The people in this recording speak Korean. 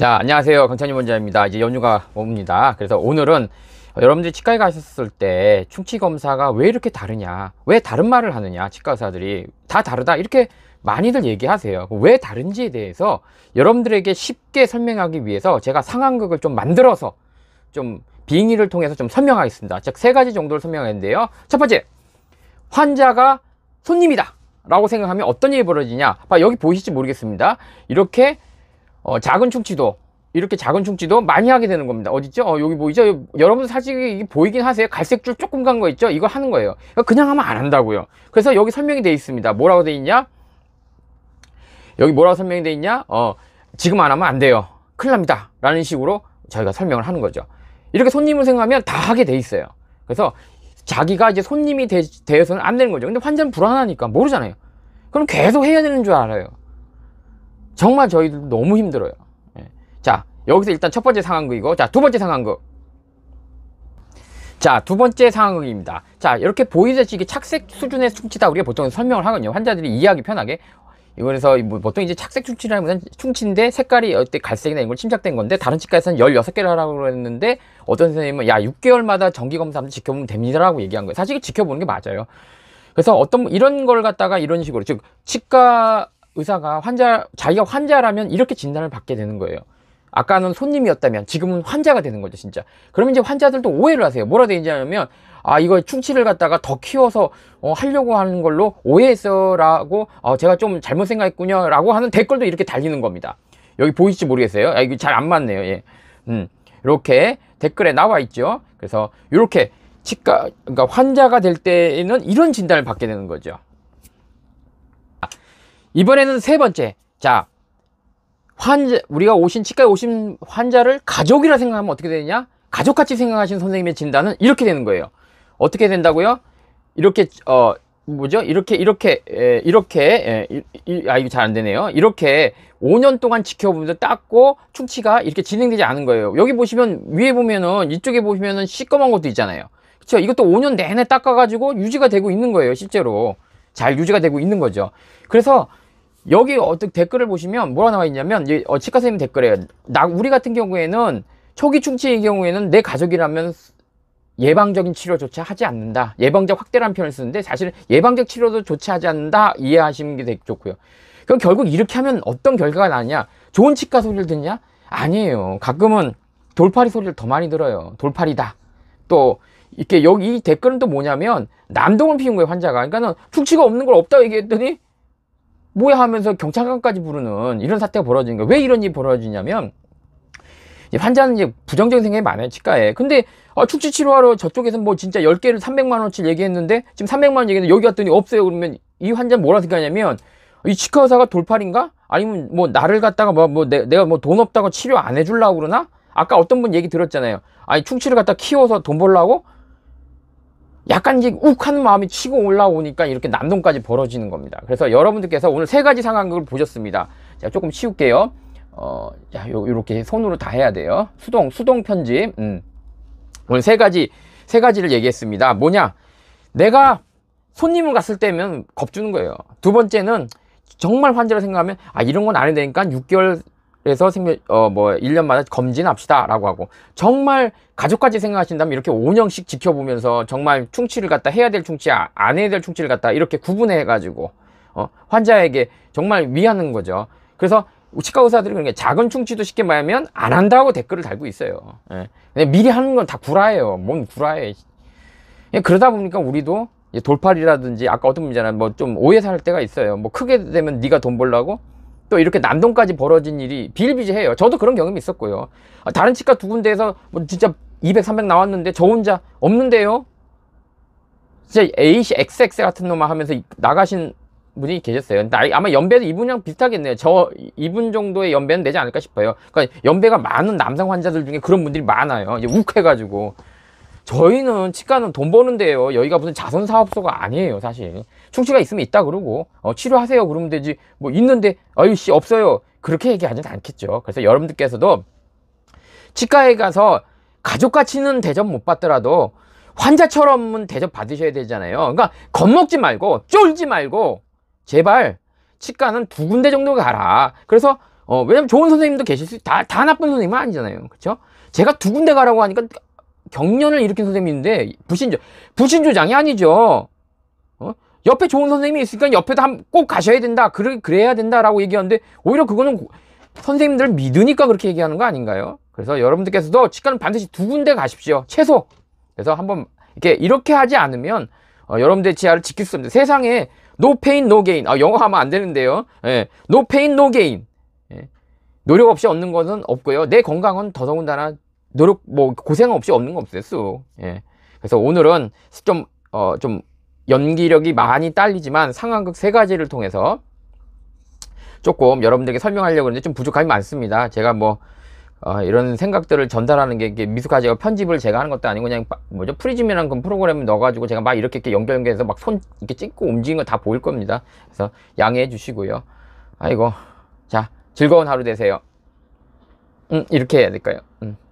자 안녕하세요 강찬이 원장입니다 이제 연휴가 옵니다 그래서 오늘은 여러분들이 치과에 가셨을 때 충치 검사가 왜 이렇게 다르냐 왜 다른 말을 하느냐 치과 의사들이 다 다르다 이렇게 많이들 얘기하세요 왜 다른지에 대해서 여러분들에게 쉽게 설명하기 위해서 제가 상황극을 좀 만들어서 좀 빙의를 통해서 좀 설명하겠습니다 즉세 가지 정도를 설명하는데요 첫 번째 환자가 손님이다 라고 생각하면 어떤 일이 벌어지냐 여기 보이실지 모르겠습니다 이렇게 어, 작은 충치도 이렇게 작은 충치도 많이 하게 되는 겁니다 어딨죠? 어, 여기 보이죠? 여러분 사실 이게 보이긴 하세요 갈색 줄 조금 간 거 있죠? 이거 하는 거예요 그러니까 그냥 하면 안 한다고요 그래서 여기 설명이 되어 있습니다 뭐라고 되어 있냐? 여기 뭐라고 설명이 되어 있냐? 어, 지금 안 하면 안 돼요 큰일 납니다 라는 식으로 저희가 설명을 하는 거죠 이렇게 손님을 생각하면 다 하게 돼 있어요 그래서 자기가 이제 손님이 되, 되어서는 안 되는 거죠 근데 환자는 불안하니까 모르잖아요 그럼 계속 해야 되는 줄 알아요 정말 저희들도 너무 힘들어요 예. 자 여기서 일단 첫 번째 상황극이고 자두 번째 상황극 자, 두 번째 상황극입니다. 자, 이렇게 보이듯이 착색 수준의 충치다 우리가 보통 설명을 하거든요. 환자들이 이해하기 편하게. 그래서 뭐 보통 이제 착색 충치라는 충치인데 색깔이 어때 갈색이나 이런 걸 침착된 건데 다른 치과에서는 16개를 하라고 했는데 어떤 선생님은 야, 6개월마다 정기 검사하면 지켜보면 됩니다라고 얘기한 거예요. 사실 지켜보는 게 맞아요. 그래서 어떤 이런 걸 갖다가 이런 식으로 즉 치과 의사가 환자 자기가 환자라면 이렇게 진단을 받게 되는 거예요. 아까는 손님이었다면 지금은 환자가 되는 거죠 진짜 그러면 이제 환자들도 오해를 하세요 뭐라 되 있냐면 아 이거 충치를 갖다가 더 키워서 어, 하려고 하는 걸로 오해했어 라고 어, 제가 좀 잘못 생각했군요 라고 하는 댓글도 이렇게 달리는 겁니다 여기 보이지 모르겠어요 아 이거 잘 안 맞네요 예. 음, 이렇게 댓글에 나와 있죠 그래서 이렇게 치과 그러니까 환자가 될 때는 이런 진단을 받게 되는 거죠 이번에는 세 번째. 자, 환자, 우리가 오신, 치과에 오신 환자를 가족이라 생각하면 어떻게 되느냐? 가족같이 생각하신 선생님의 진단은 이렇게 되는 거예요. 어떻게 된다고요? 이렇게, 어, 뭐죠? 이렇게, 이렇게, 에, 이렇게, 에, 이, 아, 이거 잘안 되네요. 이렇게 5년 동안 지켜보면서 닦고 충치가 이렇게 진행되지 않은 거예요. 여기 보시면, 위에 보면은, 이쪽에 보시면은 시꺼먼 것도 있잖아요. 그쵸? 이것도 5년 내내 닦아가지고 유지가 되고 있는 거예요, 실제로. 잘 유지가 되고 있는 거죠. 그래서 여기 어떻게 댓글을 보시면 뭐라 나와 있냐면 어, 치과 선생님 댓글에 나 우리 같은 경우에는 초기 충치의 경우에는 내 가족이라면 예방적인 치료조차 하지 않는다. 예방적 확대라는 표현을 쓰는데 사실 예방적 치료도 조치하지 않는다 이해하시는 게 되게 좋고요. 그럼 결국 이렇게 하면 어떤 결과가 나냐? 좋은 치과 소리를 듣냐? 아니에요. 가끔은 돌팔이 소리를 더 많이 들어요. 돌팔이다. 또 이렇게 여기 이 댓글은 또 뭐냐면 남동을 피운 거예요 환자가. 그러니까는 충치가 없는 걸 없다고 얘기했더니 뭐야 하면서 경찰관까지 부르는 이런 사태가 벌어지는 거예요. 왜 이런 일이 벌어지냐면 이제 환자는 이제 부정적인 생각이 많아요, 치과에. 근데 아, 축지 치료하러 저쪽에서 뭐 진짜 열개를 300만 원치 얘기했는데 지금 300만 원 얘기했는데 여기 갔더니 없어요. 그러면 이 환자는 뭐라 생각하냐면 이 치과 의사가 돌팔인가? 아니면 뭐 나를 갖다가 뭐, 뭐 내, 내가 뭐 돈 없다고 치료 안 해주려고 그러나? 아까 어떤 분 얘기 들었잖아요. 아니 충치를 갖다 키워서 돈 벌라고? 약간 이게 욱하는 마음이 치고 올라오니까 이렇게 난동까지 벌어지는 겁니다. 그래서 여러분들께서 오늘 세 가지 상황극을 보셨습니다. 자, 조금 치울게요. 어, 자, 요, 렇게 손으로 다 해야 돼요. 수동, 수동 편집. 음. 오늘 세 가지, 세 가지를 얘기했습니다. 뭐냐? 내가 손님을 갔을 때면 겁주는 거예요. 두 번째는 정말 환자를 생각하면 아 이런 건 안해도 되니까 6개월 그래서 생명 어뭐 1년마다 검진합시다 라고 하고 정말 가족까지 생각하신다면 이렇게 5년씩 지켜보면서 정말 충치를 갖다 해야 될 충치 야안 아, 해야 될 충치를 갖다 이렇게 구분해 가지고 어 환자에게 정말 위하는 거죠 그래서 치과 의사들이 그러니까 작은 충치도 쉽게 말하면 안 한다고 댓글을 달고 있어요 예. 미리 하는 건 다 구라예요 뭔구라예 예, 그러다 보니까 우리도 돌팔이라든지 아까 어떤 분이잖아요 뭐좀 오해 살 때가 있어요 뭐 크게 되면 네가 돈 벌라고 또 이렇게 남동까지 벌어진 일이 비일비재해요. 저도 그런 경험이 있었고요. 아, 다른 치과 두 군데에서 뭐 진짜 200, 300 나왔는데 저 혼자 없는데요. 진짜 A씨 XX 같은 놈만 하면서 나가신 분이 계셨어요. 나이, 아마 연배도 이분이랑 비슷하겠네요. 저 이분 정도의 연배는 되지 않을까 싶어요. 그러니까 연배가 많은 남성 환자들 중에 그런 분들이 많아요. 이제 욱해가지고. 저희는 치과는 돈 버는 데요 여기가 무슨 자선 사업소가 아니에요 사실 충치가 있으면 있다 그러고 어, 치료하세요 그러면 되지 뭐 있는데 아유 씨 없어요 그렇게 얘기하진 않겠죠 그래서 여러분들께서도 치과에 가서 가족같이는 대접 못 받더라도 환자처럼은 대접 받으셔야 되잖아요 그러니까 겁먹지 말고 쫄지 말고 제발 치과는 두 군데 정도 가라 그래서 어, 왜냐면 좋은 선생님도 계실 수, 다, 다 나쁜 선생님은 아니잖아요. 그죠 제가 두 군데 가라고 하니까 경련을 일으킨 선생님있는데 부신조 부신조장이 아니죠. 어? 옆에 좋은 선생님이 있으니까 옆에도 꼭 가셔야 된다. 그래, 그래야 된다라고 얘기하는데 오히려 그거는 선생님들 믿으니까 그렇게 얘기하는 거 아닌가요? 그래서 여러분들께서도 치과는 반드시 두 군데 가십시오. 최소. 그래서 한번 이렇게 이렇게 하지 않으면 어, 여러분들 의 지하를 지킬 수 없는데 세상에 노 페인 노 게인. 아, 영어 하면 안 되는데요. 예. no pain 예. 노력 없이 얻는 것은 없고요. 내 건강은 더더군다나 노력 뭐 고생 없이 없는 거 없어요 쑥 예. 그래서 오늘은 좀어좀 어, 연기력이 많이 딸리지만 상황극 세 가지를 통해서 조금 여러분들에게 설명하려고 하는데 좀 부족함이 많습니다 제가 뭐 어, 이런 생각들을 전달하는 게 이게 미숙하지 편집을 제가 하는 것도 아니고 그냥 뭐죠 프리즘이라는 프로그램 넣어가지고 제가 막 이렇게 이렇게 연결해서 막 손 이렇게 찍고 움직이는 거다 보일 겁니다 그래서 양해해 주시고요 아이고 자 즐거운 하루 되세요 음 이렇게 해야 될까요 음.